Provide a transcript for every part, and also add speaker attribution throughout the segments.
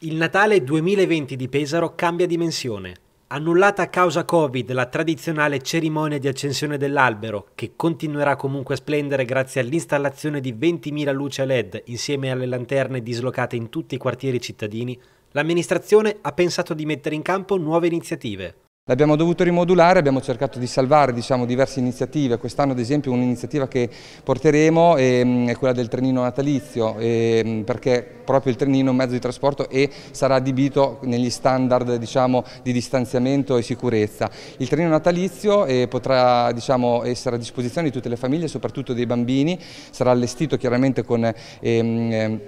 Speaker 1: Il Natale 2020 di Pesaro cambia dimensione. Annullata a causa Covid la tradizionale cerimonia di accensione dell'albero, che continuerà comunque a splendere grazie all'installazione di 20.000 luci a LED insieme alle lanterne dislocate in tutti i quartieri cittadini, l'amministrazione ha pensato di mettere in campo nuove iniziative.
Speaker 2: L'abbiamo dovuto rimodulare, abbiamo cercato di salvare diciamo, diverse iniziative, quest'anno ad esempio un'iniziativa che porteremo è mm, quella del trenino natalizio, mm, perché proprio il trenino è un mezzo di trasporto e sarà adibito negli standard diciamo, di distanziamento e sicurezza. Il trenino natalizio eh, potrà diciamo, essere a disposizione di tutte le famiglie, soprattutto dei bambini, sarà allestito chiaramente con... Ehm, ehm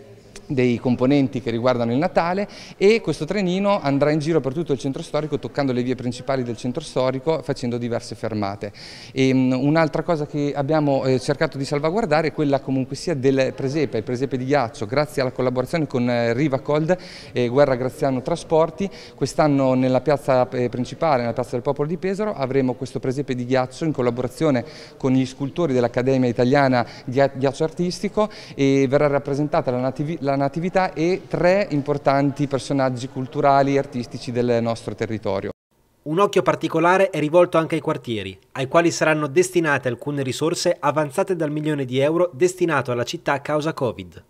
Speaker 2: dei componenti che riguardano il Natale e questo trenino andrà in giro per tutto il centro storico toccando le vie principali del centro storico facendo diverse fermate. Ehm, un'altra cosa che abbiamo eh, cercato di salvaguardare è quella comunque sia del presepe, il presepe di ghiaccio, grazie alla collaborazione con eh, Rivacold e Guerra Graziano Trasporti, quest'anno nella piazza eh, principale, nella piazza del popolo di Pesaro, avremo questo presepe di ghiaccio in collaborazione con gli scultori dell'Accademia Italiana Ghiaccio Artistico e verrà rappresentata la, la Natività e tre importanti personaggi culturali e artistici del nostro territorio.
Speaker 1: Un occhio particolare è rivolto anche ai quartieri, ai quali saranno destinate alcune risorse avanzate dal milione di euro destinato alla città a causa Covid.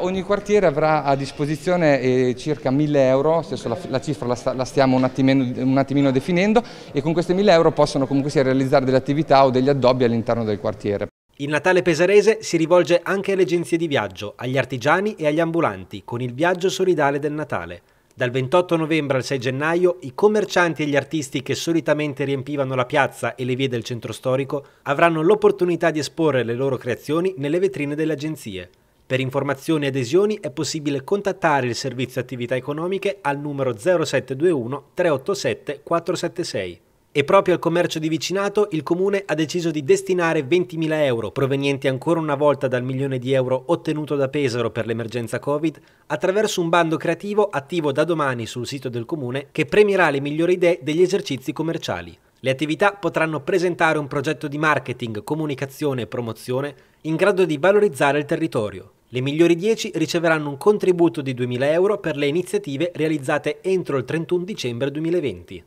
Speaker 1: Ogni quartiere avrà a
Speaker 2: disposizione eh, circa 1000 euro, stesso la, la cifra la, la stiamo un attimino, un attimino definendo, e con queste 1000 euro possono comunque sia realizzare delle attività o degli addobbi all'interno del quartiere.
Speaker 1: Il Natale pesarese si rivolge anche alle agenzie di viaggio, agli artigiani e agli ambulanti con il viaggio solidale del Natale. Dal 28 novembre al 6 gennaio i commercianti e gli artisti che solitamente riempivano la piazza e le vie del centro storico avranno l'opportunità di esporre le loro creazioni nelle vetrine delle agenzie. Per informazioni e adesioni è possibile contattare il servizio attività economiche al numero 0721 387 476. E proprio al commercio di vicinato il comune ha deciso di destinare 20.000 euro, provenienti ancora una volta dal milione di euro ottenuto da Pesaro per l'emergenza Covid, attraverso un bando creativo attivo da domani sul sito del comune che premierà le migliori idee degli esercizi commerciali. Le attività potranno presentare un progetto di marketing, comunicazione e promozione in grado di valorizzare il territorio. Le migliori 10 riceveranno un contributo di 2.000 euro per le iniziative realizzate entro il 31 dicembre 2020.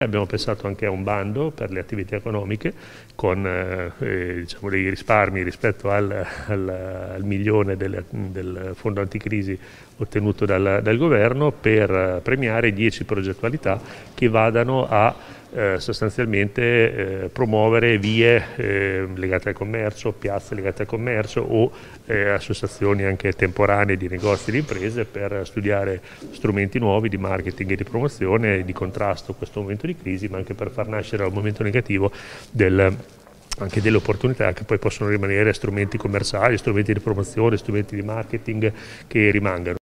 Speaker 3: Abbiamo pensato anche a un bando per le attività economiche con eh, eh, diciamo, dei risparmi rispetto al, al, al milione del, del, fondo anticrisi ottenuto dal, dal governo per premiare 10 progettualità che vadano a eh, sostanzialmente eh, promuovere vie eh, legate al commercio, piazze legate al commercio o eh, associazioni anche temporanee di negozi e di imprese per studiare strumenti nuovi di marketing e di promozione e di contrasto a questo momento di crisi, ma anche per far nascere al momento negativo del anche delle opportunità che poi possono rimanere
Speaker 2: strumenti commerciali, strumenti di promozione, strumenti di marketing che rimangano.